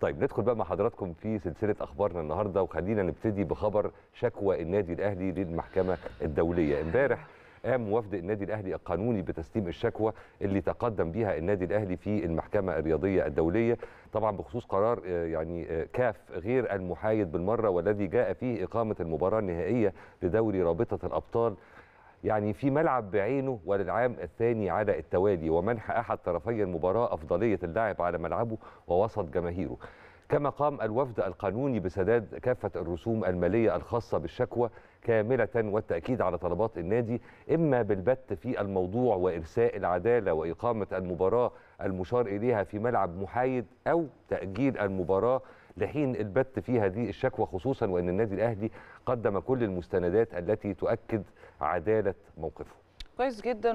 طيب ندخل بقى مع حضراتكم في سلسله اخبارنا النهارده وخلينا نبتدي بخبر شكوى النادي الاهلي للمحكمه الدوليه امبارح قام وفد النادي الاهلي القانوني بتسليم الشكوى اللي تقدم بها النادي الاهلي في المحكمه الرياضيه الدوليه طبعا بخصوص قرار آه، يعني آه، كاف غير المحايد بالمره والذي جاء فيه اقامه المباراه النهائيه لدوري رابطه الابطال يعني في ملعب بعينه وللعام الثاني على التوالي ومنح أحد طرفي المباراة أفضلية اللاعب على ملعبه ووسط جماهيره كما قام الوفد القانوني بسداد كافة الرسوم المالية الخاصة بالشكوى كاملة والتأكيد على طلبات النادي إما بالبت في الموضوع وإرساء العدالة وإقامة المباراة المشار إليها في ملعب محايد أو تأجيل المباراة لحين البت فيها دي الشكوى خصوصا وان النادي الاهلي قدم كل المستندات التي تؤكد عداله موقفه. كويس جدا